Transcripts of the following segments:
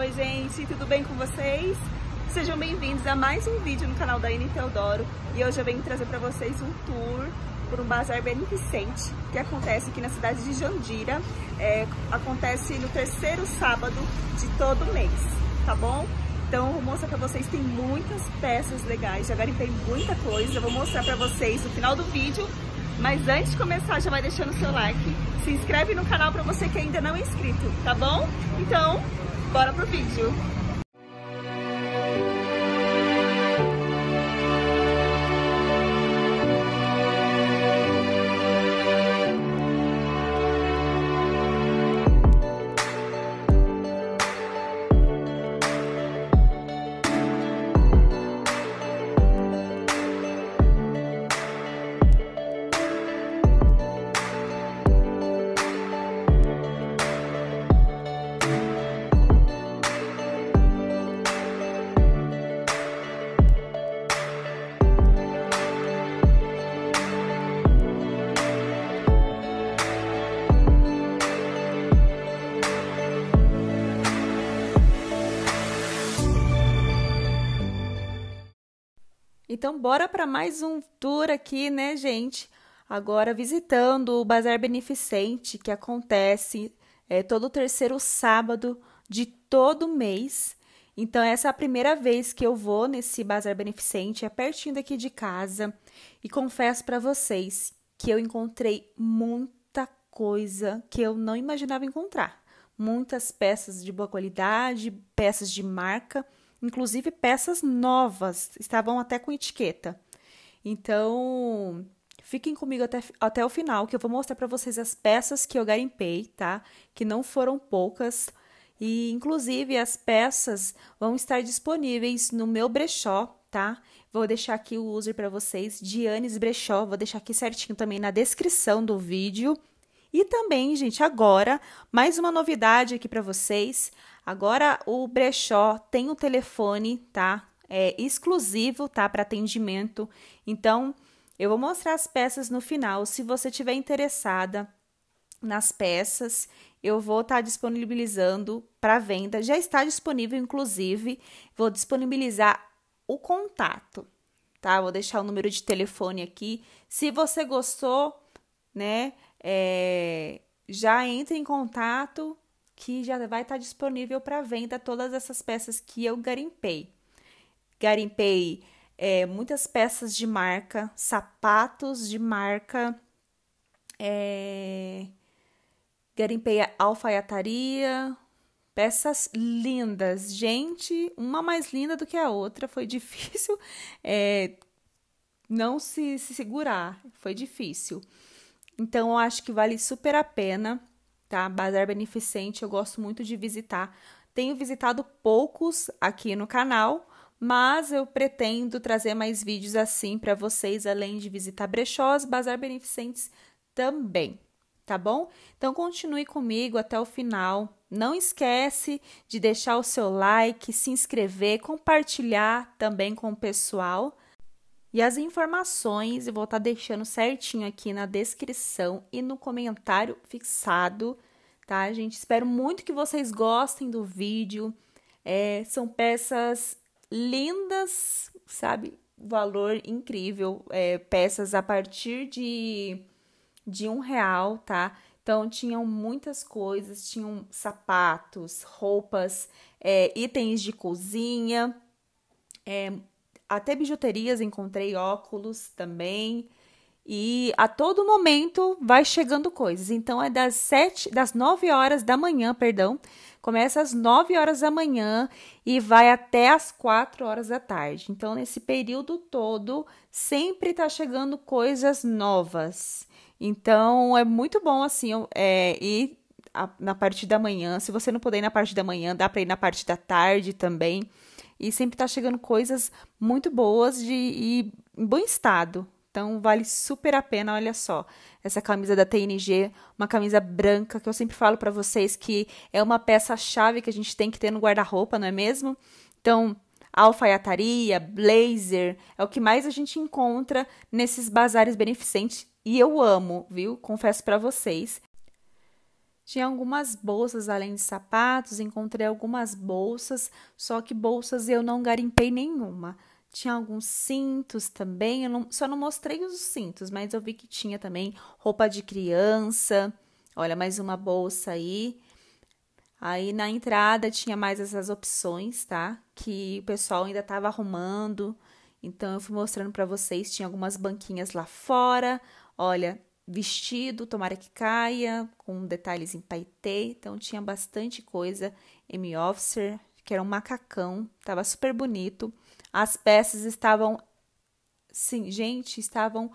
Oi gente, tudo bem com vocês? Sejam bem-vindos a mais um vídeo no canal da Ana Teodoro e hoje eu venho trazer para vocês um tour por um bazar beneficente que acontece aqui na cidade de Jandira, é, acontece no terceiro sábado de todo mês, tá bom? Então eu vou mostrar para vocês, tem muitas peças legais, já garimpei muita coisa, eu vou mostrar para vocês no final do vídeo mas antes de começar, já vai deixando o seu like, se inscreve no canal para você que ainda não é inscrito, tá bom? Então, Bora pro vídeo! Então, bora para mais um tour aqui, né, gente? Agora visitando o Bazar Beneficente, que acontece é, todo terceiro sábado de todo mês. Então, essa é a primeira vez que eu vou nesse Bazar Beneficente, é pertinho daqui de casa. E confesso para vocês que eu encontrei muita coisa que eu não imaginava encontrar. Muitas peças de boa qualidade, peças de marca inclusive peças novas, estavam até com etiqueta. Então, fiquem comigo até, até o final, que eu vou mostrar para vocês as peças que eu garimpei, tá? Que não foram poucas. E, inclusive, as peças vão estar disponíveis no meu brechó, tá? Vou deixar aqui o user para vocês, Dianes Brechó. Vou deixar aqui certinho também na descrição do vídeo. E também, gente, agora, mais uma novidade aqui para vocês. Agora o brechó tem o telefone, tá? É exclusivo, tá? Para atendimento. Então, eu vou mostrar as peças no final. Se você tiver interessada nas peças, eu vou estar tá disponibilizando para venda. Já está disponível, inclusive. Vou disponibilizar o contato, tá? Vou deixar o número de telefone aqui. Se você gostou, né? É, já entre em contato que já vai estar disponível para venda todas essas peças que eu garimpei. Garimpei é, muitas peças de marca, sapatos de marca, é, garimpei alfaiataria, peças lindas. Gente, uma mais linda do que a outra. Foi difícil é, não se, se segurar, foi difícil. Então, eu acho que vale super a pena tá? Bazar Beneficente, eu gosto muito de visitar. Tenho visitado poucos aqui no canal, mas eu pretendo trazer mais vídeos assim para vocês, além de visitar brechós, bazar beneficentes também, tá bom? Então continue comigo até o final. Não esquece de deixar o seu like, se inscrever, compartilhar também com o pessoal. E as informações eu vou estar tá deixando certinho aqui na descrição e no comentário fixado, tá, gente? Espero muito que vocês gostem do vídeo. É, são peças lindas, sabe? Valor incrível. É, peças a partir de, de um real, tá? Então, tinham muitas coisas, tinham sapatos, roupas, é, itens de cozinha, é, até bijuterias encontrei óculos também. E a todo momento vai chegando coisas. Então é das sete, das 9 horas da manhã, perdão, começa às 9 horas da manhã e vai até às 4 horas da tarde. Então nesse período todo sempre tá chegando coisas novas. Então é muito bom assim, é, ir a, na parte da manhã. Se você não puder ir na parte da manhã, dá para ir na parte da tarde também e sempre tá chegando coisas muito boas de, e em bom estado. Então vale super a pena, olha só. Essa camisa da TNG, uma camisa branca, que eu sempre falo para vocês que é uma peça chave que a gente tem que ter no guarda-roupa, não é mesmo? Então, alfaiataria, blazer, é o que mais a gente encontra nesses bazares beneficentes e eu amo, viu? Confesso para vocês tinha algumas bolsas além de sapatos, encontrei algumas bolsas, só que bolsas eu não garimpei nenhuma. Tinha alguns cintos também, eu não, só não mostrei os cintos, mas eu vi que tinha também roupa de criança. Olha, mais uma bolsa aí. Aí na entrada tinha mais essas opções, tá? Que o pessoal ainda estava arrumando. Então eu fui mostrando para vocês, tinha algumas banquinhas lá fora. Olha, vestido, tomara que caia, com detalhes em paetê, então tinha bastante coisa. M. Officer, que era um macacão, estava super bonito. As peças estavam, sim, gente, estavam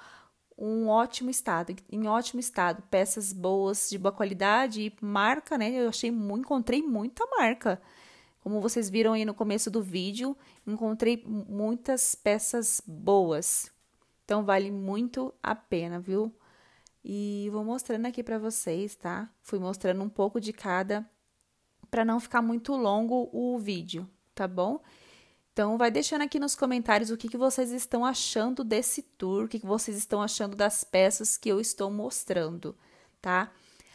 um ótimo estado, em ótimo estado, peças boas, de boa qualidade e marca, né? Eu achei, encontrei muita marca. Como vocês viram aí no começo do vídeo, encontrei muitas peças boas. Então vale muito a pena, viu? E vou mostrando aqui para vocês, tá? Fui mostrando um pouco de cada para não ficar muito longo o vídeo, tá bom? Então, vai deixando aqui nos comentários o que, que vocês estão achando desse tour, o que, que vocês estão achando das peças que eu estou mostrando, tá?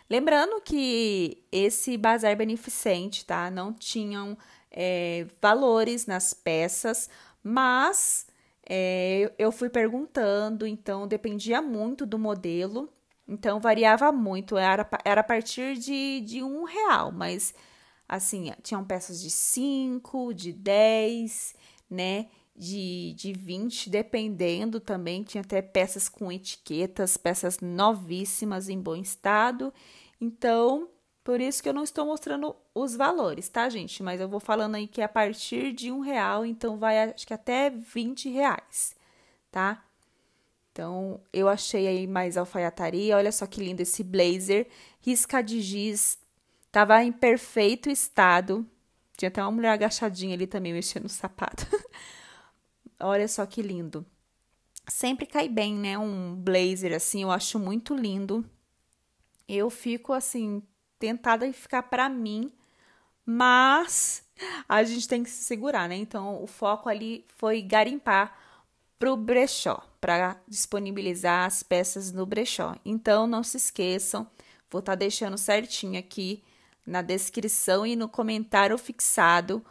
Lembrando que esse bazar beneficente, tá? Não tinham é, valores nas peças, mas é, eu fui perguntando, então dependia muito do modelo então variava muito, era, era a partir de, de um real, mas assim, tinham peças de 5, de 10, né? De, de 20, dependendo também. Tinha até peças com etiquetas, peças novíssimas em bom estado. Então, por isso que eu não estou mostrando os valores, tá, gente? Mas eu vou falando aí que é a partir de um real, então vai acho que até 20 reais, tá? Então, eu achei aí mais alfaiataria. Olha só que lindo esse blazer. Risca de giz. Tava em perfeito estado. Tinha até uma mulher agachadinha ali também mexendo no sapato. Olha só que lindo. Sempre cai bem, né? Um blazer assim, eu acho muito lindo. Eu fico assim, tentada em ficar para mim, mas a gente tem que se segurar, né? Então, o foco ali foi garimpar para o brechó, para disponibilizar as peças no brechó. Então, não se esqueçam, vou estar tá deixando certinho aqui na descrição e no comentário fixado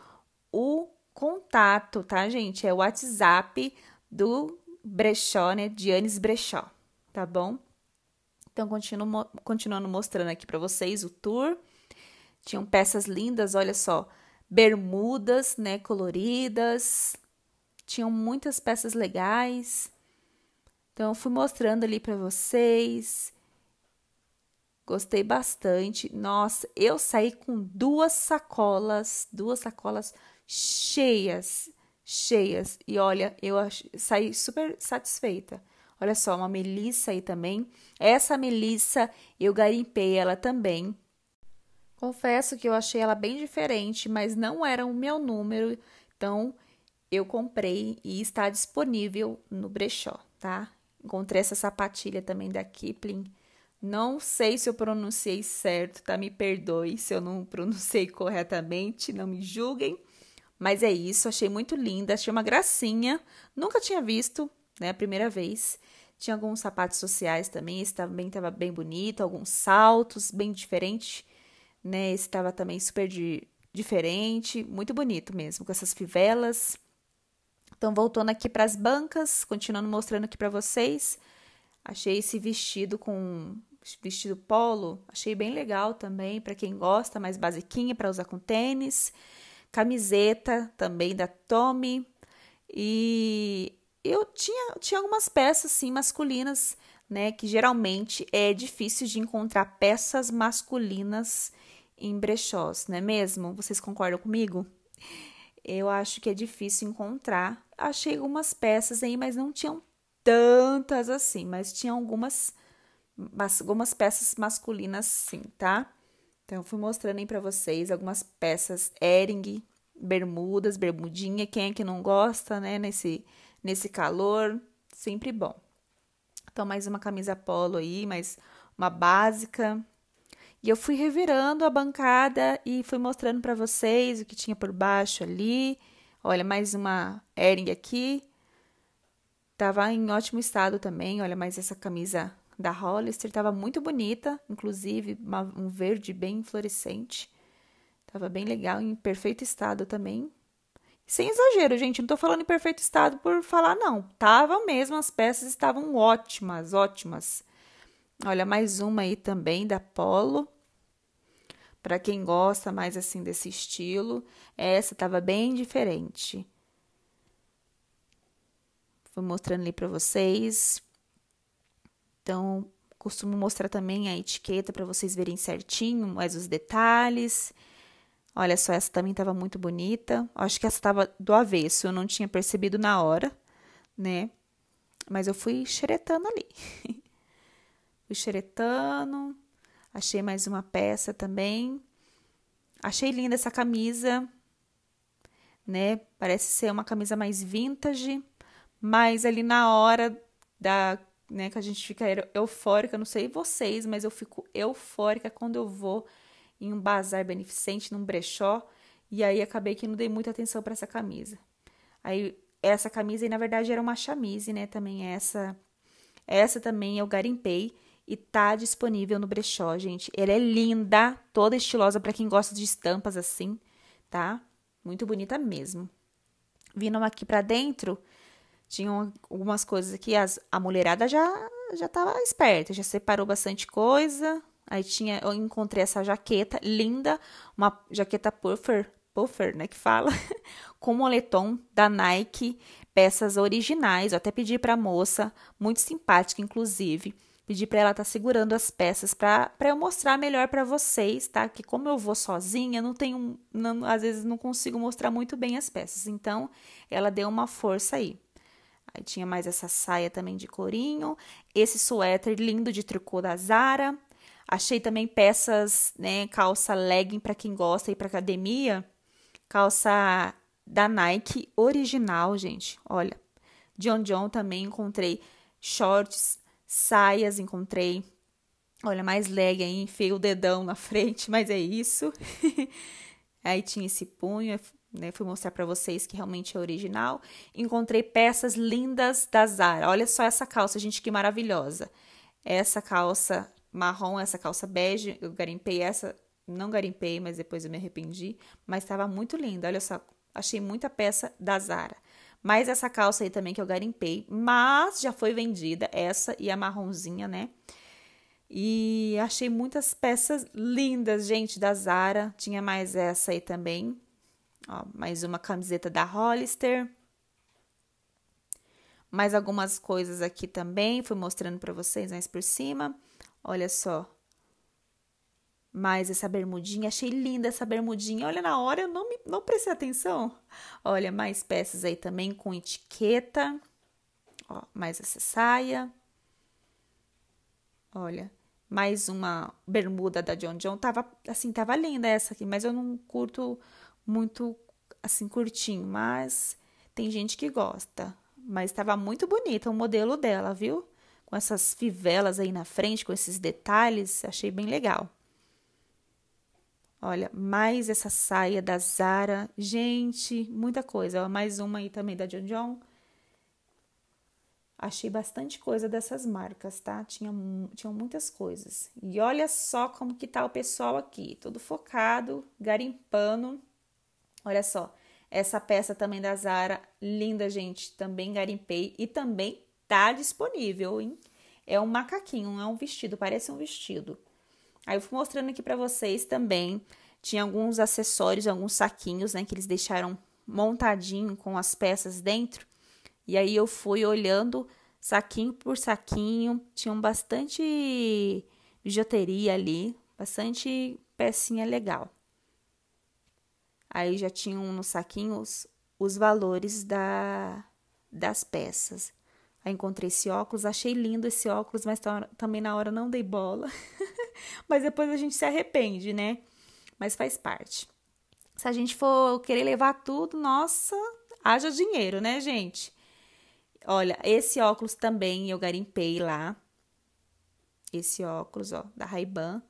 o contato, tá, gente? É o WhatsApp do brechó, né? Dianes Brechó, tá bom? Então, continuo, continuando mostrando aqui para vocês o tour. Tinham peças lindas, olha só, bermudas, né, coloridas, tinham muitas peças legais. Então eu fui mostrando ali para vocês. Gostei bastante. Nossa, eu saí com duas sacolas, duas sacolas cheias, cheias. E olha, eu saí super satisfeita. Olha só, uma melissa aí também. Essa melissa eu garimpei ela também. Confesso que eu achei ela bem diferente, mas não era o meu número. Então, eu comprei e está disponível no brechó, tá? Encontrei essa sapatilha também da Kipling. Não sei se eu pronunciei certo, tá? Me perdoe se eu não pronunciei corretamente, não me julguem. Mas é isso, achei muito linda, achei uma gracinha. Nunca tinha visto, né? A primeira vez. Tinha alguns sapatos sociais também, esse também estava bem bonito, alguns saltos bem diferente, né? Esse estava também super de, diferente, muito bonito mesmo, com essas fivelas. Então, voltando aqui para as bancas, continuando mostrando aqui para vocês. Achei esse vestido com vestido polo, achei bem legal também para quem gosta, mais basiquinha para usar com tênis. Camiseta também da Tommy. E eu tinha, tinha algumas peças assim masculinas, né, que geralmente é difícil de encontrar peças masculinas em brechós, não é mesmo? Vocês concordam comigo? eu acho que é difícil encontrar. Achei algumas peças aí, mas não tinham tantas assim, mas tinham algumas algumas peças masculinas sim, tá? Então fui mostrando aí para vocês algumas peças ering, bermudas, bermudinha, quem é que não gosta, né, nesse nesse calor, sempre bom. Então mais uma camisa polo aí, mais uma básica, e eu fui revirando a bancada e fui mostrando para vocês o que tinha por baixo ali. Olha, mais uma Ering aqui. Tava em ótimo estado também. Olha, mais essa camisa da Hollister. Tava muito bonita, inclusive uma, um verde bem fluorescente. Tava bem legal, em perfeito estado também. Sem exagero, gente. Não tô falando em perfeito estado por falar, não. Tava mesmo, as peças estavam ótimas, ótimas. Olha, mais uma aí também da Polo. Para quem gosta mais assim desse estilo, essa tava bem diferente. Vou mostrando ali para vocês. Então, costumo mostrar também a etiqueta para vocês verem certinho mais os detalhes. Olha só, essa também tava muito bonita. Acho que essa tava do avesso, eu não tinha percebido na hora, né? Mas eu fui xeretando ali. o xeretano. Achei mais uma peça também. Achei linda essa camisa, né? Parece ser uma camisa mais vintage, mas ali na hora da, né, que a gente fica eufórica, não sei vocês, mas eu fico eufórica quando eu vou em um bazar beneficente, num brechó, e aí acabei que não dei muita atenção para essa camisa. Aí essa camisa, e na verdade era uma chamise, né? Também essa essa também eu garimpei e tá disponível no brechó, gente. Ela é linda, toda estilosa para quem gosta de estampas assim, tá? Muito bonita mesmo. Vindo aqui para dentro, tinham algumas coisas aqui, as, a mulherada já já tava esperta, já separou bastante coisa. Aí tinha, eu encontrei essa jaqueta linda, uma jaqueta puffer, puffer, né, que fala, com moletom da Nike, peças originais. Eu até pedi para a moça, muito simpática inclusive Pedi para ela estar tá segurando as peças para eu mostrar melhor para vocês, tá? Que como eu vou sozinha, não tenho, não, às vezes não consigo mostrar muito bem as peças. Então, ela deu uma força aí. Aí tinha mais essa saia também de corinho, esse suéter lindo de tricô da Zara. Achei também peças, né, calça legging para quem gosta e para academia, calça da Nike original, gente. Olha, John John também encontrei shorts saias encontrei. Olha, mais leg aí, enfiei o dedão na frente, mas é isso. aí tinha esse punho, né, fui mostrar para vocês que realmente é original. Encontrei peças lindas da Zara. Olha só essa calça, gente, que maravilhosa. Essa calça marrom, essa calça bege, eu garimpei essa, não garimpei, mas depois eu me arrependi, mas estava muito linda. Olha só, achei muita peça da Zara. Mas essa calça aí também que eu garimpei, mas já foi vendida, essa e a marronzinha, né? E achei muitas peças lindas, gente, da Zara. Tinha mais essa aí também. Ó, mais uma camiseta da Hollister. Mais algumas coisas aqui também. Fui mostrando para vocês mais por cima. Olha só mais essa bermudinha, achei linda essa bermudinha. Olha, na hora eu não, me, não prestei atenção. Olha, mais peças aí também com etiqueta. Ó, mais essa saia. Olha, mais uma bermuda da John John. Tava, assim, tava linda essa aqui, mas eu não curto muito, assim, curtinho. Mas tem gente que gosta. Mas tava muito bonita o modelo dela, viu? Com essas fivelas aí na frente, com esses detalhes, achei bem legal. Olha, mais essa saia da Zara. Gente, muita coisa. Mais uma aí também da John John. Achei bastante coisa dessas marcas, tá? Tinha, tinham muitas coisas. E olha só como que tá o pessoal aqui. Todo focado, garimpando. Olha só. Essa peça também da Zara. Linda, gente. Também garimpei. E também tá disponível, hein? É um macaquinho, é um vestido. Parece um vestido. Aí eu fui mostrando aqui para vocês também. Tinha alguns acessórios, alguns saquinhos, né, que eles deixaram montadinho com as peças dentro. E aí eu fui olhando saquinho por saquinho, tinham bastante bijuteria ali, bastante pecinha legal. Aí já tinham nos saquinhos os valores da, das peças. Aí encontrei esse óculos, achei lindo esse óculos, mas também na hora não dei bola. mas depois a gente se arrepende, né? Mas faz parte. Se a gente for querer levar tudo, nossa, haja dinheiro, né, gente? Olha, esse óculos também eu garimpei lá. Esse óculos, ó, da Ray-Ban.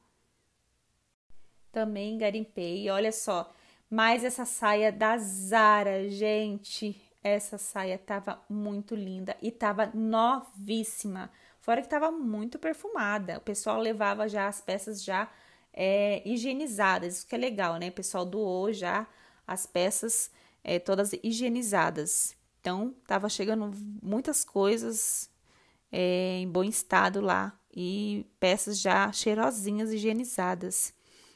Também garimpei, olha só. mais essa saia da Zara, gente, essa saia tava muito linda e tava novíssima. Fora que estava muito perfumada. O pessoal levava já as peças já é, higienizadas, isso que é legal, né? O pessoal doou já as peças é, todas higienizadas. Então, estava chegando muitas coisas é, em bom estado lá e peças já cheirosinhas, higienizadas.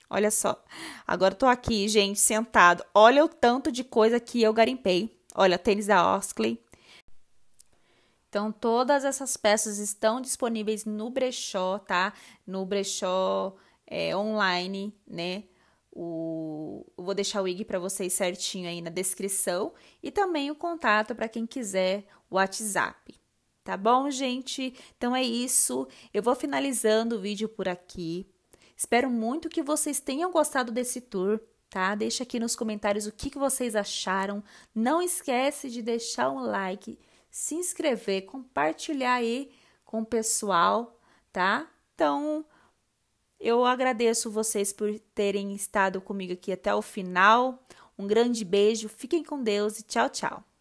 Olha só, agora tô aqui, gente, sentado. Olha o tanto de coisa que eu garimpei. Olha, tênis da Oakley, então, todas essas peças estão disponíveis no brechó, tá? No brechó é, online, né? O, eu vou deixar o IG para vocês certinho aí na descrição e também o contato para quem quiser o WhatsApp. Tá bom, gente? Então é isso. Eu vou finalizando o vídeo por aqui. Espero muito que vocês tenham gostado desse tour, tá? Deixa aqui nos comentários o que, que vocês acharam. Não esquece de deixar um like se inscrever, compartilhar aí com o pessoal, tá? Então, eu agradeço vocês por terem estado comigo aqui até o final. Um grande beijo, fiquem com Deus e tchau, tchau.